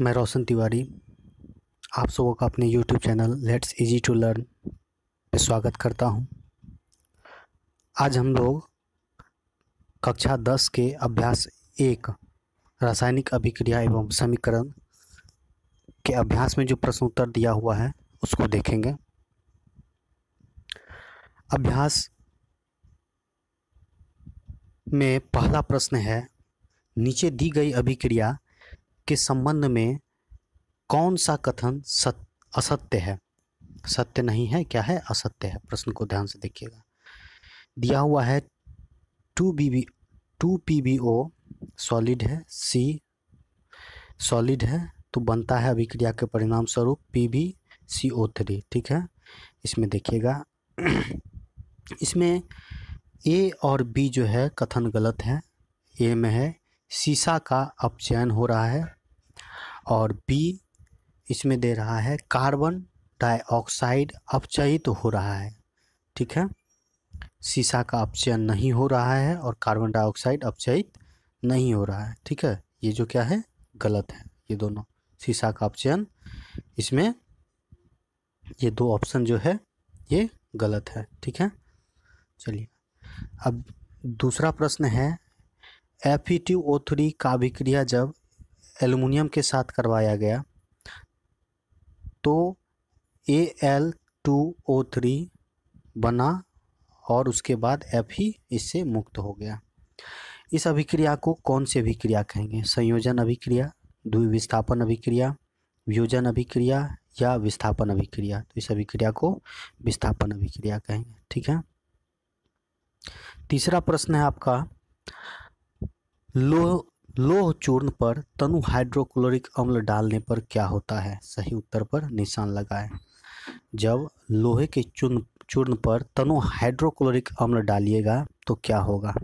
मैं रोशन तिवारी आप सबों का अपने YouTube channel let's easy to learn पे स्वागत करता हूं। आज हम लोग कक्षा 10 के अभ्यास एक रासायनिक अभिक्रिया एवं समीकरण के अभ्यास में जो प्रश्न उत्तर दिया हुआ है उसको देखेंगे अभ्यास में पहला प्रश्न है नीचे दी गई अभिक्रिया के संबंध में कौन सा कथन सत असत्य है सत्य नहीं है क्या है असत्य है प्रश्न को ध्यान से देखिएगा दिया हुआ है two B B two P B O solid है सी सॉलिड है तो बनता है अभिक्रिया के परिणाम स्वरूप P B C O three ठीक है इसमें देखिएगा इसमें ए और बी जो है कथन गलत है ए में है शीशा का अपचयन हो रहा है और बी इसमें दे रहा है कार्बन डाइऑक्साइड अपचयित तो हो रहा है ठीक है शीशा का अपचयन नहीं हो रहा है और कार्बन डाइऑक्साइड अपचयित नहीं हो रहा है ठीक है ये जो क्या है गलत है ये दोनों शीशा का अपचयन इसमें ये दो ऑप्शन जो है ये गलत है ठीक है चलिए अब दूसरा प्रश्न है एफ ई ओ थ्री का अभिक्रिया जब एलुमिनियम के साथ करवाया गया तो A L two O three बना और उसके बाद एफ ही इससे मुक्त हो गया इस अभिक्रिया को कौन से अभिक्रिया कहेंगे संयोजन अभिक्रिया द्विविस्थापन अभिक्रिया वियोजन अभिक्रिया या विस्थापन अभिक्रिया तो इस अभिक्रिया को विस्थापन अभिक्रिया कहेंगे ठीक है तीसरा प्रश्न है आपका लोह लोह चूर्ण पर तनु हाइड्रोक्लोरिक अम्ल डालने पर क्या होता है सही उत्तर पर निशान लगाएं जब लोहे के चूर्ण चूर्ण पर तनु हाइड्रोक्लोरिक अम्ल डालिएगा तो क्या होगा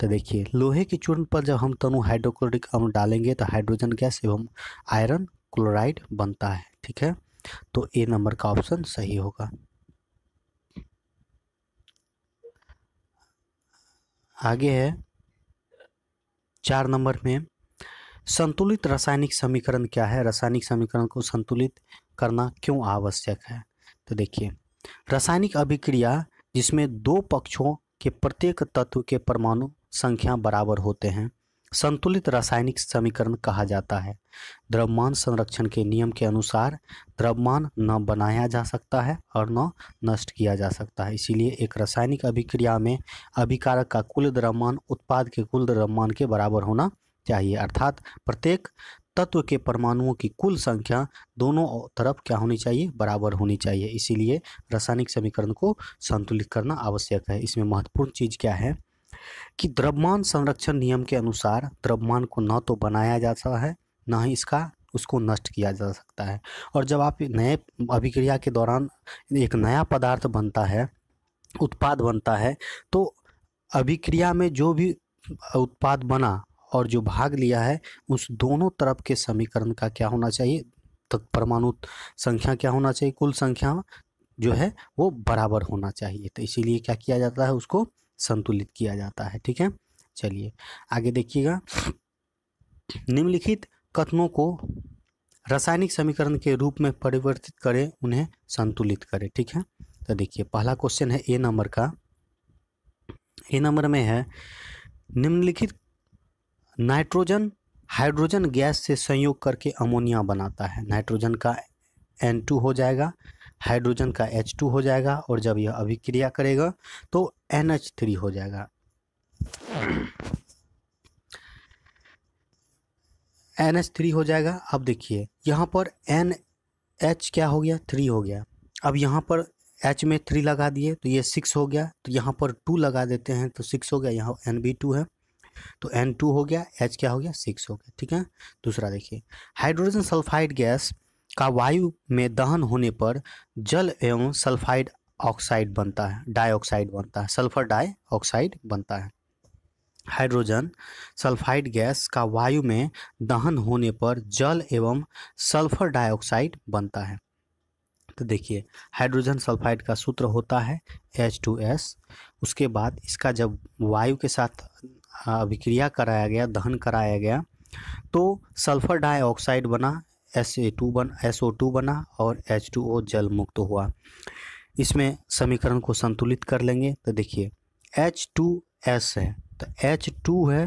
तो देखिए लोहे के चूर्ण पर जब हम तनु हाइड्रोक्लोरिक अम्ल डालेंगे तो हाइड्रोजन गैस एवं आयरन क्लोराइड बनता है ठीक है तो ए नंबर का ऑप्शन सही होगा आगे है चार नंबर में संतुलित रासायनिक समीकरण क्या है रासायनिक समीकरण को संतुलित करना क्यों आवश्यक है तो देखिए रासायनिक अभिक्रिया जिसमें दो पक्षों के प्रत्येक तत्व के परमाणु संख्या बराबर होते हैं संतुलित रासायनिक समीकरण कहा जाता है द्रव्यमान संरक्षण के नियम के अनुसार द्रव्यमान न बनाया जा सकता है और न नष्ट किया जा सकता है इसीलिए एक रासायनिक अभिक्रिया में अभिकारक का कुल द्रव्यमान उत्पाद के कुल द्रव्यमान के बराबर होना चाहिए अर्थात प्रत्येक तत्व के परमाणुओं की कुल संख्या दोनों तरफ क्या होनी चाहिए बराबर होनी चाहिए इसीलिए रासायनिक समीकरण को संतुलित करना आवश्यक है इसमें महत्वपूर्ण चीज़ क्या है कि द्रव्यमान संरक्षण नियम के अनुसार द्रव्यमान को न तो बनाया जा सकता है न ही इसका उसको नष्ट किया जा सकता है और जब आप नए अभिक्रिया के दौरान एक नया पदार्थ बनता है उत्पाद बनता है तो अभिक्रिया में जो भी उत्पाद बना और जो भाग लिया है उस दोनों तरफ के समीकरण का क्या होना चाहिए तो परमाणु संख्या क्या होना चाहिए कुल संख्या जो है वो बराबर होना चाहिए तो इसीलिए क्या किया जाता है उसको संतुलित किया जाता है ठीक है चलिए आगे देखिएगा निम्नलिखित कथनों को रासायनिक समीकरण के रूप में परिवर्तित करें उन्हें संतुलित करें ठीक है तो देखिए पहला क्वेश्चन है ए नंबर का ए नंबर में है निम्नलिखित नाइट्रोजन हाइड्रोजन गैस से संयोग करके अमोनिया बनाता है नाइट्रोजन का एन टू हो जाएगा हाइड्रोजन का H2 हो जाएगा और जब यह अभिक्रिया करेगा तो NH3 हो जाएगा एन एच थ्री हो जाएगा अब देखिए यहाँ पर एन एच क्या हो गया थ्री हो गया अब यहाँ पर एच में थ्री लगा दिए तो ये सिक्स हो गया तो यहाँ पर टू लगा देते हैं तो सिक्स हो गया यहाँ एन बी टू है तो एन टू हो गया एच क्या हो गया सिक्स हो गया ठीक है दूसरा देखिए हाइड्रोजन सल्फाइड गैस का वायु में दहन होने पर जल एवं सल्फाइड ऑक्साइड बनता है डाइऑक्साइड बनता है सल्फर डाइऑक्साइड बनता है हाइड्रोजन सल्फाइड गैस का वायु में दहन होने पर जल एवं सल्फर डाइऑक्साइड बनता है तो देखिए हाइड्रोजन सल्फाइड का सूत्र होता है H2S उसके बाद इसका जब वायु के साथ अभिक्रिया कराया गया दहन कराया गया तो सल्फर डाइऑक्साइड बना एस ए टू बन एस ओ टू बना और एच टू ओ जल मुक्त हुआ इसमें समीकरण को संतुलित कर लेंगे तो देखिए एच टू एस है तो एच टू है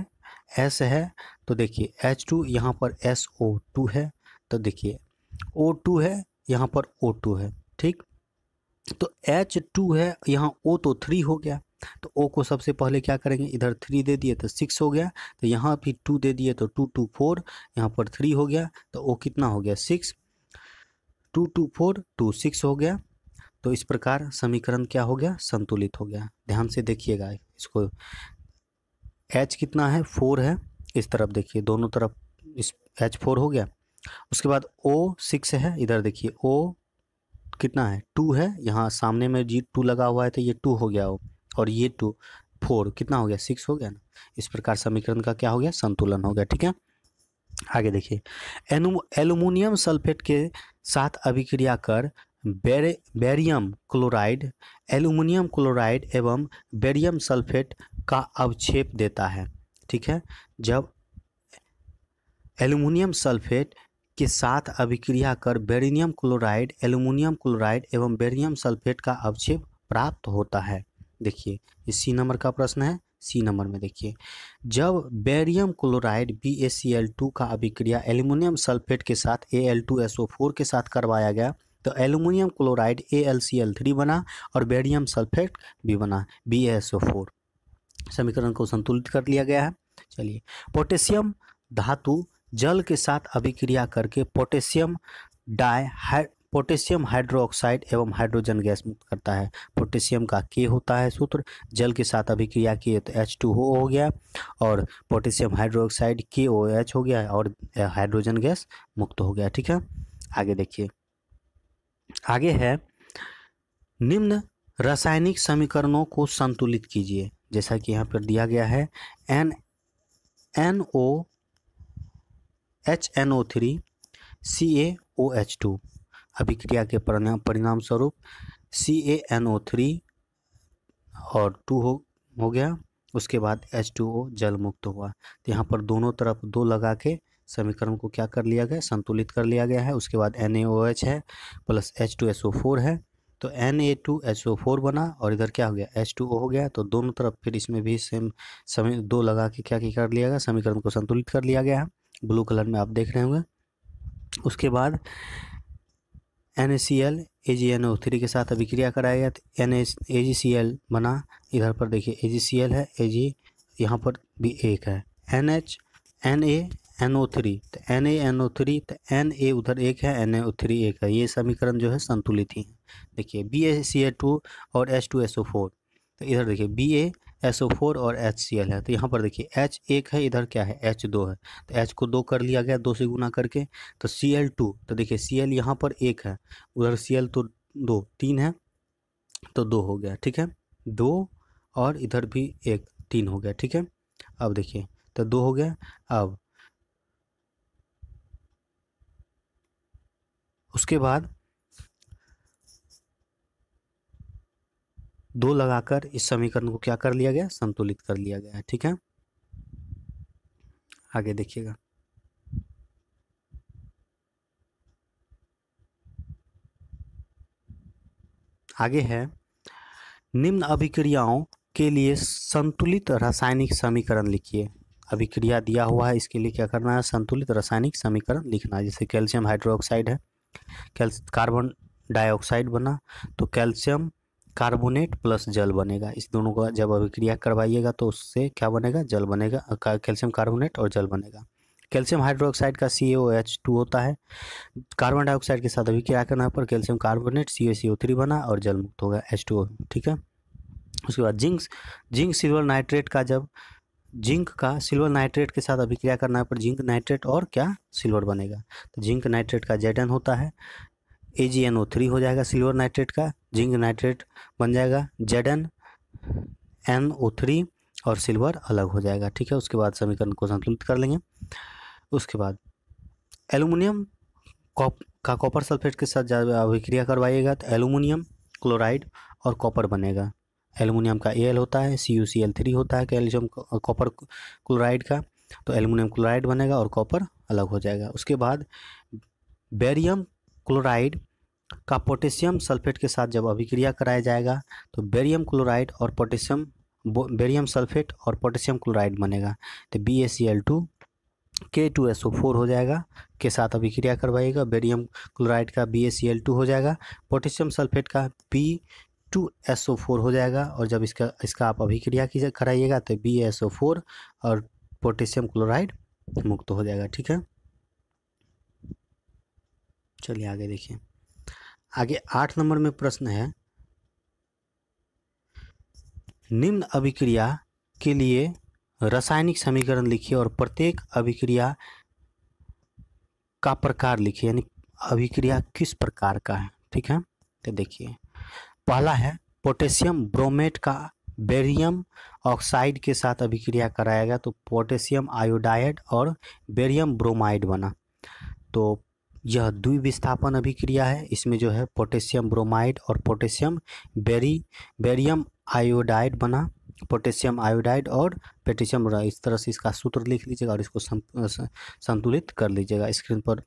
एस है तो देखिए एच टू यहाँ पर एस ओ टू है तो देखिए ओ टू है यहाँ पर ओ टू है ठीक तो एच टू है यहाँ ओ तो थ्री हो गया तो ओ को सबसे पहले क्या करेंगे इधर थ्री दे दिए तो सिक्स हो गया तो यहाँ भी टू दे दिए तो टू टू फोर यहाँ पर थ्री हो गया तो ओ कितना हो गया six two two four two six हो गया तो इस प्रकार समीकरण क्या हो गया संतुलित हो गया ध्यान से देखिएगा इसको एच कितना है फोर है इस तरफ देखिए दोनों तरफ इस एच फोर हो गया उसके बाद ओ सिक्स है इधर देखिए ओ कितना है टू है यहाँ सामने में जी टू लगा हुआ है तो ये टू हो गया वो और ये टू फोर कितना हो गया सिक्स हो गया ना इस प्रकार समीकरण का क्या हो गया संतुलन हो गया ठीक है आगे देखिए एलुमिनियम सल्फेट के साथ अभिक्रिया कर बेरे बेरियम क्लोराइड एल्यूमिनियम क्लोराइड एवं बेरियम सल्फेट का अवक्षेप देता है ठीक है जब एल्यूमिनियम सल्फेट के साथ अभिक्रिया कर बेरियम क्लोराइड एल्यूमिनियम क्लोराइड एवं बेरियम सल्फेट का अवक्षेप प्राप्त होता है देखिए ये सी नंबर का प्रश्न है सी नंबर में देखिए जब बेरियम क्लोराइड बी का अभिक्रिया एल्यूमिनियम सल्फेट के साथ ए के साथ करवाया गया तो एल्यूमिनियम क्लोराइड ए बना और बेरियम सल्फेट भी बना बी समीकरण को संतुलित कर लिया गया है चलिए पोटेशियम धातु जल के साथ अभिक्रिया करके पोटेशियम डाई पोटेशियम हाइड्रोक्साइड एवं हाइड्रोजन गैस मुक्त करता है पोटेशियम का के होता है सूत्र जल के साथ अभिक्रिया किए तो एच टू हो गया और पोटेशियम हाइड्रोक्साइड के ओ एच हो गया और हाइड्रोजन गैस मुक्त हो गया ठीक है आगे देखिए आगे है निम्न रासायनिक समीकरणों को संतुलित कीजिए जैसा कि यहाँ पर दिया गया है N N O H N O three C A O H two अभिक्रिया के परिणाम स्वरूप C A N O three और टू हो हो गया उसके बाद एच टू ओ जल मुक्त हुआ तो यहाँ पर दोनों तरफ दो लगा के समीकरण को क्या कर लिया गया संतुलित कर लिया गया है उसके बाद एन ए ओ एच है plus H two S O four है तो N A two H O four बना और इधर क्या हो गया एच टू ओ हो गया तो दोनों तरफ फिर इसमें भी सेम समी दो लगा के क्या क्या कर लिया गया समीकरण को संतुलित कर लिया गया है ब्लू कलर में आप देख रहे होंगे उसके बाद N A C L A G N O three के साथ अभिक्रिया कराया तो N S A G C L बना इधर पर देखिए ए जी सी एल है ए जी यहाँ पर भी एक है N H N A N O three तो N A N O three तो एन ए उधर एक है एन ए ओ थ्री एक है ये समीकरण जो है संतुलित ही है देखिए B A C A two और H two S O four तो इधर देखिए बी ए एस फोर और एच सी एल है तो यहाँ पर देखिए एच एक है इधर क्या है एच दो है तो एच को दो कर लिया गया दो से गुना करके तो सी एल टू तो देखिए सी एल यहाँ पर एक है उधर सी एल तो दो तीन है तो दो हो गया ठीक है दो और इधर भी एक तीन हो गया ठीक है अब देखिए तो दो हो गया अब उसके बाद दो लगाकर इस समीकरण को क्या कर लिया गया संतुलित कर लिया गया है ठीक है आगे देखिएगा आगे है निम्न अभिक्रियाओं के लिए संतुलित रासायनिक समीकरण लिखिए अभिक्रिया दिया हुआ है इसके लिए क्या करना है संतुलित रासायनिक समीकरण लिखना है जैसे कैल्शियम हाइड्रोक्साइड है कैल्स कार्बन डाइऑक्साइड बना तो कैल्शियम कार्बोनेट प्लस जल बनेगा इस दोनों का जब अभिक्रिया करवाइएगा तो उससे क्या बनेगा जल बनेगा कैल्शियम कार्बोनेट और जल बनेगा कैल्शियम हाइड्रोक्साइड का सी होता है कार्बन डाइऑक्साइड के साथ अभिक्रिया करना पर कैल्शियम कार्बोनेट सी बना और जल मुक्त होगा एच ठीक है उसके बाद जिंक जिंक सिल्वर नाइट्रेट का जब जिंक का सिल्वर नाइट्रेट के साथ अभिक्रिया करना है पर जिंक नाइट्रेट और क्या सिल्वर बनेगा तो जिंक नाइट्रेट का जेडन होता है ए जी एन ओ थ्री हो जाएगा सिल्वर नाइट्रेट का जिंक नाइट्रेट बन जाएगा Z N N O three और सिल्वर अलग हो जाएगा ठीक है उसके बाद समीकरण को संतुलित कर लेंगे उसके बाद एलुमिनियम कॉप का कॉपर सल्फेट के साथ अभिक्रिया करवाइएगा तो एलुमिनियम क्लोराइड और कॉपर बनेगा एलुमिनियम का एल होता है C U C L three होता है कैल्शियम कॉपर क्लोराइड का तो एलुमिनियम क्लोराइड बनेगा और कॉपर अलग हो जाएगा उसके बाद बेरियम क्लोराइड का पोटेशियम सल्फेट के साथ जब अभिक्रिया कराया जाएगा तो बेरियम क्लोराइड और पोटेशियम बेरियम सल्फेट और पोटेशियम क्लोराइड बनेगा तो B S C L two K two S O four हो जाएगा के साथ अभिक्रिया करवाइएगा बेरियम क्लोराइड का B S C L two हो जाएगा पोटेशियम सल्फेट का B two S O four हो जाएगा और जब इसका इसका आप अभिक्रिया की कराइएगा तो बी एस ओ फोर और पोटेशियम क्लोराइड मुक्त हो जाएगा ठीक है चलिए आगे देखिए आगे आठ नंबर में प्रश्न है निम्न अभिक्रिया के लिए रासायनिक समीकरण लिखिए और प्रत्येक अभिक्रिया का प्रकार लिखिए यानी अभिक्रिया किस प्रकार का है ठीक है तो देखिए पहला है पोटेशियम ब्रोमेट का बेरियम ऑक्साइड के साथ अभिक्रिया कराया गया तो पोटेशियम आयोडाइड और बेरियम ब्रोमाइड बना तो यह द्विविस्थापन अभिक्रिया है इसमें जो है पोटेशियम ब्रोमाइड और पोटेशियम बेरी बेरियम आयोडाइड बना पोटेशियम आयोडाइड और पोटेशियम इस तरह से इसका सूत्र लिख लीजिएगा और इसको संतुलित कर लीजिएगा स्क्रीन पर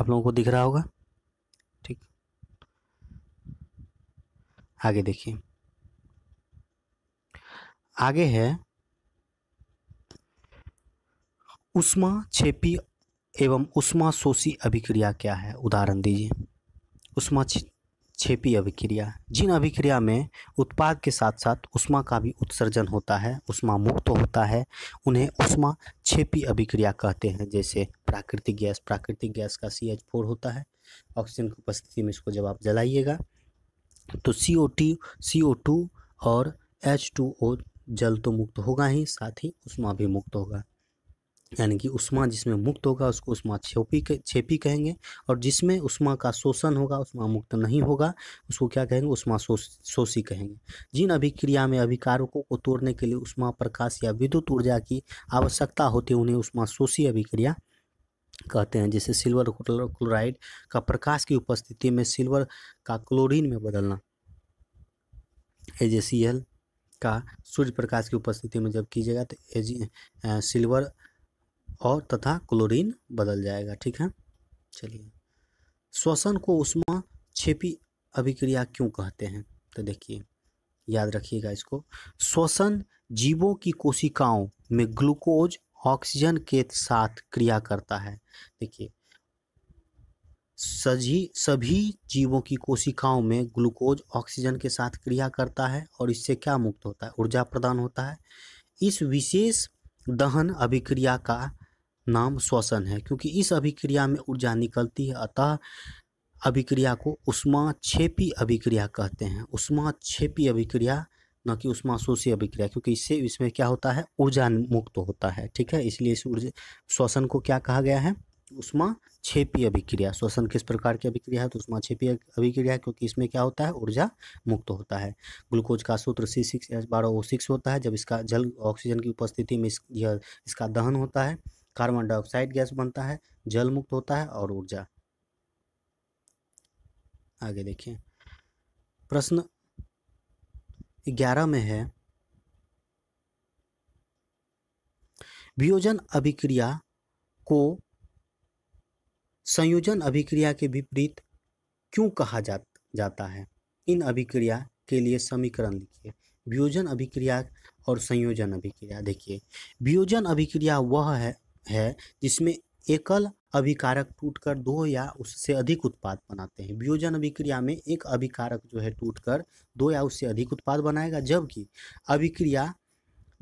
आप लोगों को दिख रहा होगा ठीक आगे देखिए आगे है उष्मा छेपी एवं उष्मा शोषी अभिक्रिया क्या है उदाहरण दीजिए उष्मा छेपी अभिक्रिया जिन अभिक्रिया में उत्पाद के साथ साथ उष्मा का भी उत्सर्जन होता है उष्मा मुक्त होता है उन्हें उष्मा छेपी अभिक्रिया कहते हैं जैसे प्राकृतिक गैस प्राकृतिक गैस का सी एच फोर होता है ऑक्सीजन की उपस्थिति में इसको जब आप जलाइएगा तो C O T C O two और एच टू ओ जल तो मुक्त होगा ही साथ ही उष्मा भी मुक्त होगा यानी कि उष्मा जिसमें मुक्त होगा उसको उष्मा छेपी छेपी कहेंगे और जिसमें उष्मा का शोषण होगा उष्मा मुक्त नहीं होगा उसको क्या कहेंगे उष्मा शोषी कहेंगे जिन अभिक्रिया में अभिकारकों को तोड़ने के लिए उष्मा प्रकाश या विद्युत ऊर्जा की आवश्यकता होती है उन्हें उष्मा शोषी अभिक्रिया कहते हैं जैसे सिल्वर क्लोराइड का प्रकाश की उपस्थिति में सिल्वर का क्लोरिन में बदलना एजेसीएल का सूर्य प्रकाश की उपस्थिति में जब कीजिएगा तो एजी सिल्वर और तथा क्लोरीन बदल जाएगा ठीक है चलिए श्वसन को उष्मा छेपी अभिक्रिया क्यों कहते हैं तो देखिए याद रखिएगा इसको श्वसन जीवों की कोशिकाओं में ग्लूकोज ऑक्सीजन के साथ क्रिया करता है देखिए सभी सभी जीवों की कोशिकाओं में ग्लूकोज ऑक्सीजन के साथ क्रिया करता है और इससे क्या मुक्त होता है ऊर्जा प्रदान होता है इस विशेष दहन अभिक्रिया का नाम श्वसन है क्योंकि इस अभिक्रिया में ऊर्जा निकलती है अतः अभिक्रिया को उष्मा छेपी अभिक्रिया कहते हैं उष्मा छेपी अभिक्रिया न कि उष्मा शोषी अभिक्रिया क्योंकि इससे इसमें क्या होता है ऊर्जा मुक्त होता है ठीक है इसलिए इस ऊर्जा श्वसन को क्या कहा गया है उष्मा छेपी अभिक्रिया श्वसन किस प्रकार की अभिक्रिया है तो उष्मा छेपी अभिक्रिया क्योंकि इसमें क्या होता है ऊर्जा मुक्त होता है ग्लूकोज का सूत्र सी सिक्स एच बारह ओ सिक्स होता है जब इसका जल ऑक्सीजन की उपस्थिति में इस, यह इसका दहन होता है कार्बन डाइऑक्साइड गैस बनता है जल मुक्त होता है और ऊर्जा आगे देखिए प्रश्न ग्यारह में है वियोजन अभिक्रिया को संयोजन अभिक्रिया के विपरीत क्यों कहा जा, जाता है इन अभिक्रिया के लिए समीकरण लिखिए वियोजन अभिक्रिया और संयोजन अभिक्रिया देखिए वियोजन अभिक्रिया वह है है जिसमें एकल अभिकारक टूटकर दो या उससे अधिक उत्पाद बनाते हैं वियोजन अभिक्रिया में एक अभिकारक जो है टूटकर दो या उससे अधिक उत्पाद बनाएगा जबकि अभिक्रिया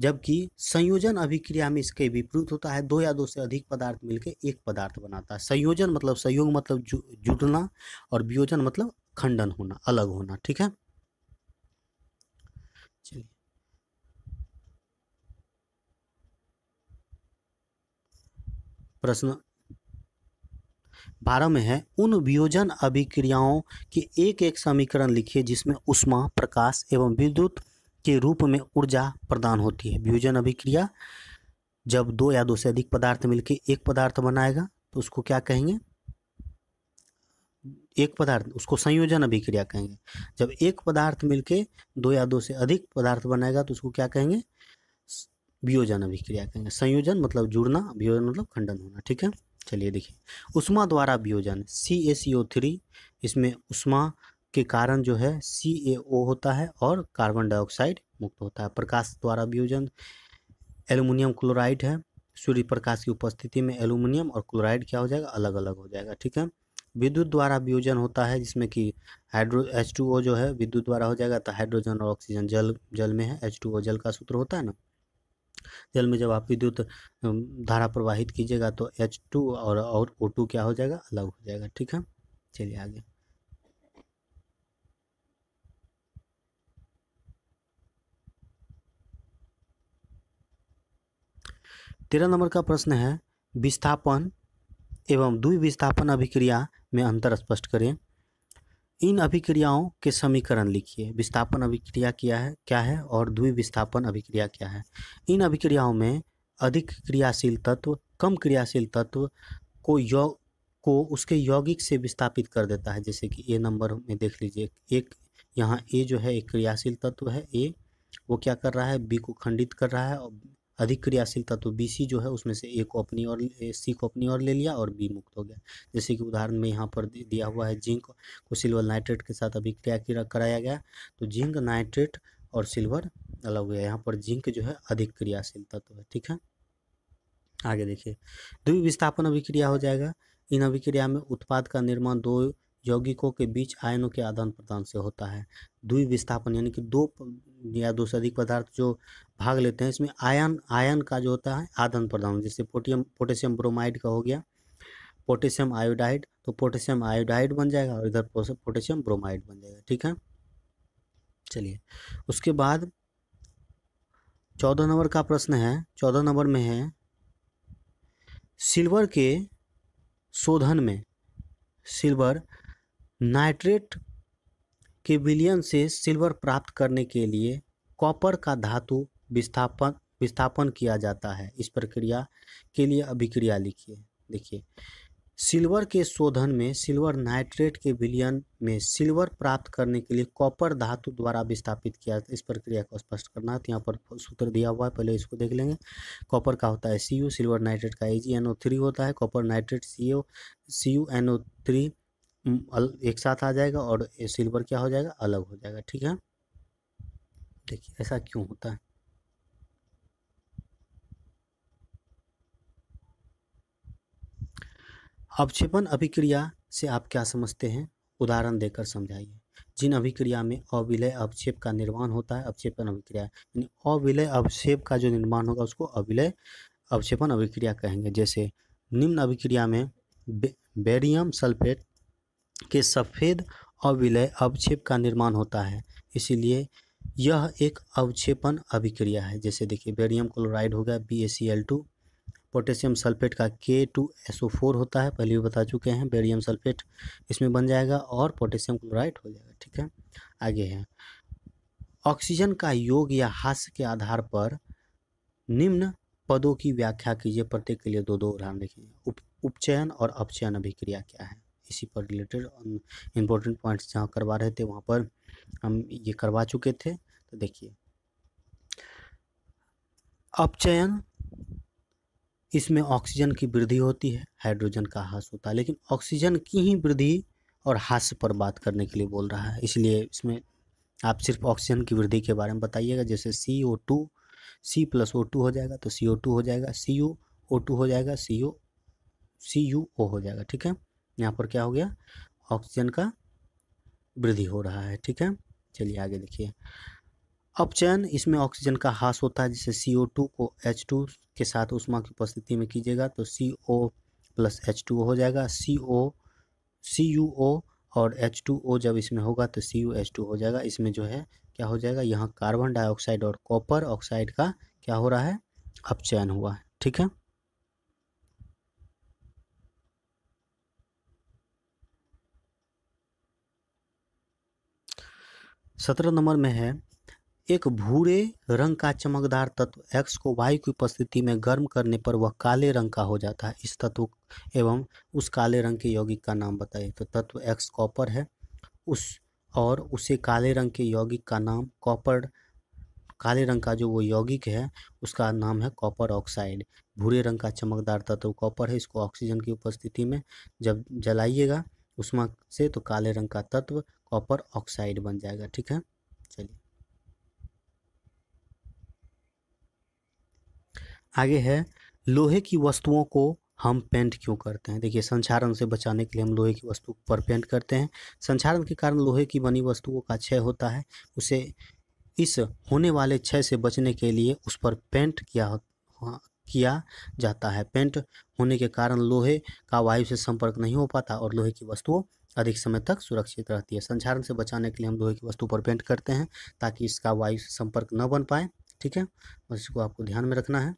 जबकि संयोजन अभिक्रिया में इसके विपरीत होता है दो या दो से अधिक पदार्थ मिलकर एक पदार्थ बनाता है संयोजन मतलब संयोग मतलब जु, जुड़ना और वियोजन मतलब खंडन होना अलग होना ठीक है चलिए प्रश्न बारह में है उन वियोजन अभिक्रियाओं के एक एक समीकरण लिखिए जिसमें उष्मा प्रकाश एवं विद्युत के रूप में ऊर्जा प्रदान होती है वियोजन अभिक्रिया जब दो या दो से अधिक पदार्थ मिलकर एक पदार्थ बनाएगा तो उसको क्या कहेंगे एक पदार्थ उसको संयोजन अभिक्रिया कहेंगे जब एक पदार्थ मिलके दो या दो से अधिक पदार्थ बनाएगा तो उसको क्या कहेंगे वियोजन अभिक्रिया कहेंगे संयोजन मतलब जुड़ना वियोजन मतलब खंडन होना ठीक है चलिए देखिए उष्मा द्वारा वियोजन सी ए सी ओ थ्री इसमें उष्मा के कारण जो है सी ए ओ होता है और कार्बन डाइऑक्साइड मुक्त होता है प्रकाश द्वारा वियोजन एल्यूमिनियम क्लोराइड है सूर्य प्रकाश की उपस्थिति में एल्यूमिनियम और क्लोराइड क्या हो जाएगा अलग अलग हो जाएगा ठीक है विद्युत द्वारा वियोजन होता है जिसमें कि हाइड्रो एच टू ओ जो है विद्युत द्वारा हो जाएगा तो हाइड्रोजन और ऑक्सीजन जल जल में है एच टू ओ जल का सूत्र होता है ना जल में जब आप विद्युत धारा प्रवाहित कीजिएगा तो एच टू और और ओ टू क्या हो जाएगा अलग हो जाएगा ठीक है चलिए आगे तेरह नंबर का प्रश्न है विस्थापन एवं द्विविस्थापन अभिक्रिया में अंतर स्पष्ट करें इन अभिक्रियाओं के समीकरण लिखिए विस्थापन अभिक्रिया किया है क्या है और द्विविस्थापन अभिक्रिया क्या है इन अभिक्रियाओं में अधिक क्रियाशील तत्व कम क्रियाशील तत्व को यौ को उसके यौगिक से विस्थापित कर देता है जैसे कि ए नंबर में देख लीजिए एक यहाँ ए जो है एक क्रियाशील तत्व है ए वो क्या कर रहा है बी को खंडित कर रहा है और अधिक क्रियाशील तत्व तो बी सी जो है उसमें से ए को अपनी और सी को अपनी और ले लिया और बी मुक्त हो गया जैसे कि उदाहरण में यहाँ पर दिया हुआ है जिंक को सिल्वर नाइट्रेट के साथ अभिक्रिया कराया गया तो जिंक नाइट्रेट और सिल्वर अलग हुआ यहाँ पर जिंक जो है अधिक क्रियाशील तत्व तो है ठीक है आगे देखिए द्विविस्थापन अभिक्रिया हो जाएगा इन अभिक्रिया में उत्पाद का निर्माण दो यौगिकों के बीच आयनों के आदान प्रदान से होता है द्वि विस्थापन यानी कि दो या दो से अधिक पदार्थ जो भाग लेते हैं इसमें आयन आयन का जो होता है आदान प्रदान जैसे पोटियम पोटेशियम ब्रोमाइड का हो गया पोटेशियम आयोडाइड तो पोटेशियम आयोडाइड बन जाएगा और इधर पोटेशियम ब्रोमाइड बन जाएगा ठीक है चलिए उसके बाद चौदह नंबर का प्रश्न है चौदह नंबर में है सिल्वर के शोधन में सिल्वर नाइट्रेट के विलयन से सिल्वर प्राप्त करने के लिए कॉपर का धातु विस्थापन विस्थापन किया जाता है इस प्रक्रिया के लिए अभिक्रिया लिखिए देखिए सिल्वर के शोधन में सिल्वर नाइट्रेट के विलयन में सिल्वर प्राप्त करने के लिए कॉपर धातु द्वारा विस्थापित किया जाता है इस प्रक्रिया को स्पष्ट करना है तो यहाँ पर सूत्र दिया हुआ है पहले इसको देख लेंगे कॉपर का होता है सी सिल्वर नाइट्रेट का ए होता है copper nitrate C O C U N O three एक साथ आ जाएगा और सिल्वर क्या हो जाएगा अलग हो जाएगा ठीक है देखिए ऐसा क्यों होता है अवक्षेपण अभिक्रिया से आप क्या समझते हैं उदाहरण देकर समझाइए जिन अभिक्रिया में अविलय अवक्षेप का निर्माण होता है अवक्षेपण अभिक्रिया यानी अविलय अवक्षेप का जो निर्माण होगा उसको अविलय अवक्षेपण अभिक्रिया कहेंगे जैसे निम्न अभिक्रिया में बे, बेरियम सल्फेट के सफ़ेद अविलय अवक्षेप का निर्माण होता है इसीलिए यह एक अवक्षेपण अभिक्रिया है जैसे देखिए बेरियम क्लोराइड हो गया B A C L two potassium sulphate का K two S O four होता है पहले भी बता चुके हैं बेरियम सल्फेट इसमें बन जाएगा और पोटेशियम क्लोराइड हो जाएगा ठीक है आगे है ऑक्सीजन का योग या हास्य के आधार पर निम्न पदों की व्याख्या कीजिए प्रत्येक के लिए दो दो उदाहरण देखिए उप उपचयन और अपचयन अभिक्रिया क्या है इसी पर रिलेटेड इम्पोर्टेंट पॉइंट्स जहाँ करवा रहे थे वहाँ पर हम ये करवा चुके थे तो देखिए अपचयन इसमें ऑक्सीजन की वृद्धि होती है हाइड्रोजन का ह्रास होता है लेकिन ऑक्सीजन की ही वृद्धि और ह्रास पर बात करने के लिए बोल रहा है इसलिए इसमें आप सिर्फ ऑक्सीजन की वृद्धि के बारे में बताइएगा जैसे C O two C plus O two हो जाएगा तो सी ओ टू हो जाएगा सी यू ओ टू हो जाएगा सी ओ सी यू ओ हो जाएगा ठीक है यहाँ पर क्या हो गया ऑक्सीजन का वृद्धि हो रहा है ठीक है चलिए आगे देखिए अपचयन इसमें ऑक्सीजन का हास होता है जिससे सी ओ टू को एच टू के साथ उष्मा की उपस्थिति में कीजिएगा तो C O plus H two हो जाएगा सी ओ सी यू ओ और एच टू ओ जब इसमें होगा तो सी यू एच टू हो जाएगा इसमें जो है क्या हो जाएगा यहाँ कार्बन डाइऑक्साइड और कॉपर ऑक्साइड का क्या हो रहा है अपचयन हुआ है ठीक है सत्रह नंबर में है एक भूरे रंग का चमकदार तत्व एक्स को वायु की उपस्थिति में गर्म करने पर वह काले रंग का हो जाता है इस तत्व एवं उस काले रंग के यौगिक का नाम बताइए तो तत्व एक्स कॉपर है उस और उसे काले रंग के यौगिक का नाम कॉपर काले रंग का जो वो यौगिक है उसका नाम है कॉपर ऑक्साइड भूरे रंग का चमकदार तत्व कॉपर है इसको ऑक्सीजन की उपस्थिति में जब जलाइएगा उष्मा से तो काले रंग का तत्व कॉपर ऑक्साइड बन जाएगा ठीक है चलिए आगे है लोहे की वस्तुओं को हम पेंट क्यों करते हैं देखिए संचारण से बचाने के लिए हम लोहे की वस्तु पर पेंट करते हैं संचारण के कारण लोहे की बनी वस्तुओं का क्षय होता है उसे इस होने वाले क्षय से बचने के लिए उस पर पेंट किया किया जाता है पेंट होने के कारण लोहे का वायु से संपर्क नहीं हो पाता और लोहे की वस्तुओं अधिक समय तक सुरक्षित रहती है संचारण से बचाने के लिए हम लोहे की वस्तु पर पेंट करते हैं ताकि इसका वायु से संपर्क न बन पाए ठीक है और इसको आपको ध्यान में रखना है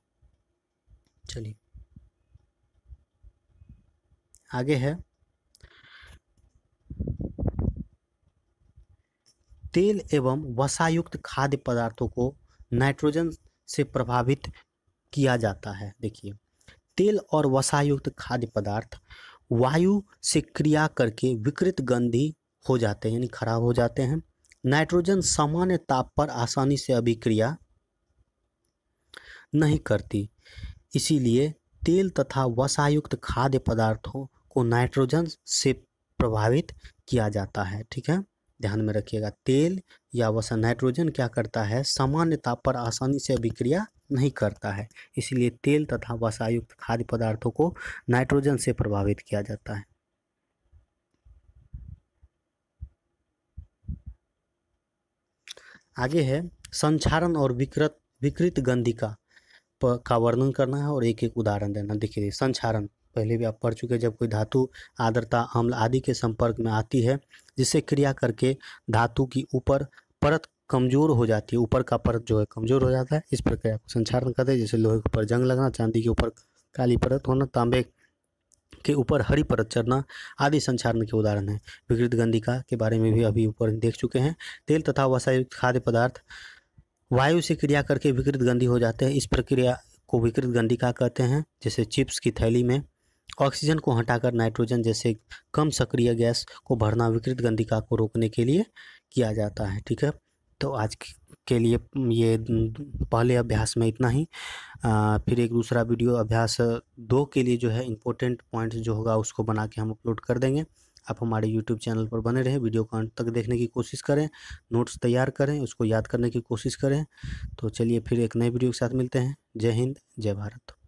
चलिए आगे है तेल एवं वसायुक्त खाद्य पदार्थों को नाइट्रोजन से प्रभावित किया जाता है देखिए तेल और वसायुक्त खाद्य पदार्थ वायु से क्रिया करके विकृत गंधी हो जाते हैं यानी खराब हो जाते हैं नाइट्रोजन सामान्य ताप पर आसानी से अभिक्रिया नहीं करती इसीलिए तेल तथा वसायुक्त खाद्य पदार्थों को नाइट्रोजन से प्रभावित किया जाता है ठीक है ध्यान में रखिएगा तेल या वसा नाइट्रोजन क्या करता है सामान्य ताप पर आसानी से अभिक्रिया नहीं करता है इसलिए तेल तथा वसायुक्त खाद्य पदार्थों को नाइट्रोजन से प्रभावित किया जाता है आगे है संचारण और विकृत विकृत गंधिका का का वर्णन करना है और एक एक उदाहरण देना देखिए संचारण पहले भी आप पढ़ चुके हैं जब कोई धातु आर्द्रता अम्ल आदि के संपर्क में आती है जिसे क्रिया करके धातु की ऊपर परत कमज़ोर हो जाती है ऊपर का परत जो है कमज़ोर हो जाता है इस प्रक्रिया को संचारण कहते हैं जैसे लोहे के ऊपर जंग लगना चांदी के ऊपर काली परत होना तांबे के ऊपर हरी परत चढ़ना आदि संचारण के उदाहरण हैं विकृत गंधिका के बारे में भी अभी ऊपर देख चुके हैं तेल तथा वसायुक्त खाद्य पदार्थ वायु से क्रिया करके विकृत गंधी हो जाते हैं इस प्रक्रिया को विकृत गंधिका कहते हैं जैसे चिप्स की थैली में ऑक्सीजन को हटाकर नाइट्रोजन जैसे कम सक्रिय गैस को भरना विकृत गंधिका को रोकने के लिए किया जाता है ठीक है तो आज के लिए ये पहले अभ्यास में इतना ही आ, फिर एक दूसरा वीडियो अभ्यास दो के लिए जो है इम्पोर्टेंट पॉइंट्स जो होगा उसको बना के हम अपलोड कर देंगे आप हमारे यूट्यूब चैनल पर बने रहें वीडियो को अंत तक देखने की कोशिश करें नोट्स तैयार करें उसको याद करने की कोशिश करें तो चलिए फिर एक नए वीडियो के साथ मिलते हैं जय हिंद जय भारत